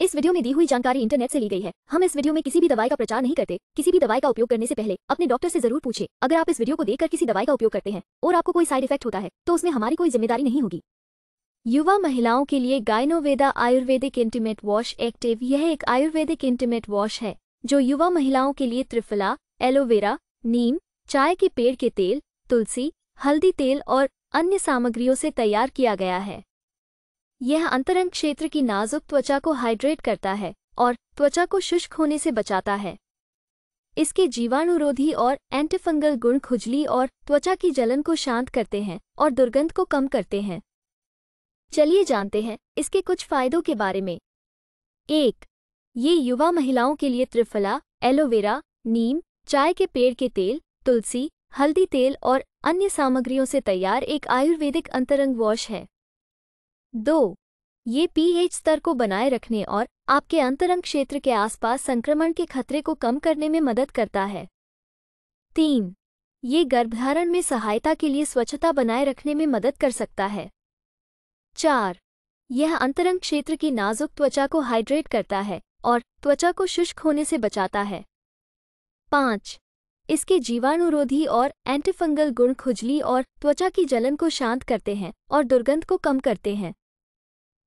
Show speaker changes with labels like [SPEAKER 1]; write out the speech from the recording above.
[SPEAKER 1] इस वीडियो में दी हुई जानकारी इंटरनेट से ली गई है हम इस वीडियो में किसी भी दवाई का प्रचार नहीं करते किसी भी दवाई का उपयोग करने से पहले अपने डॉक्टर से जरूर पूछे अगर आप इस वीडियो को देखकर किसी दवाई का उपयोग करते हैं और आपको कोई साइड इफेक्ट होता है तो उसमें हमारी कोई जिम्मेदारी नहीं होगी
[SPEAKER 2] युवा महिलाओं के लिए Gynoveda Ayurvedic intimate wash active यह एक आयुर्वेदिक इंटीमेट वॉश है जो युवा महिलाओं के लिए त्रिफला एलोवेरा नीम चाय के पेड़ के तेल तुलसी हल्दी तेल और अन्य सामग्रियों से तैयार किया गया है यह अंतरंग क्षेत्र की नाजुक त्वचा को हाइड्रेट करता है और त्वचा को शुष्क होने से बचाता है इसके जीवाणुरोधी और एंटीफंगल गुण खुजली और त्वचा की जलन को शांत करते हैं और दुर्गंध को कम करते हैं चलिए जानते हैं इसके कुछ फायदों के बारे में एक ये युवा महिलाओं के लिए त्रिफला एलोवेरा नीम चाय के पेड़ के तेल तुलसी हल्दी तेल और अन्य सामग्रियों से तैयार एक आयुर्वेदिक अंतरंग वॉश है दो ये पीएच स्तर को बनाए रखने और आपके अंतरंग क्षेत्र के आसपास संक्रमण के खतरे को कम करने में मदद करता है तीन ये गर्भधारण में सहायता के लिए स्वच्छता बनाए रखने में मदद कर सकता है चार यह अंतरंग क्षेत्र की नाजुक त्वचा को हाइड्रेट करता है और त्वचा को शुष्क होने से बचाता है पाँच इसके जीवाणुरोधी और एंटीफंगल गुण खुजली और त्वचा की जलन को शांत करते हैं और दुर्गंध को कम करते हैं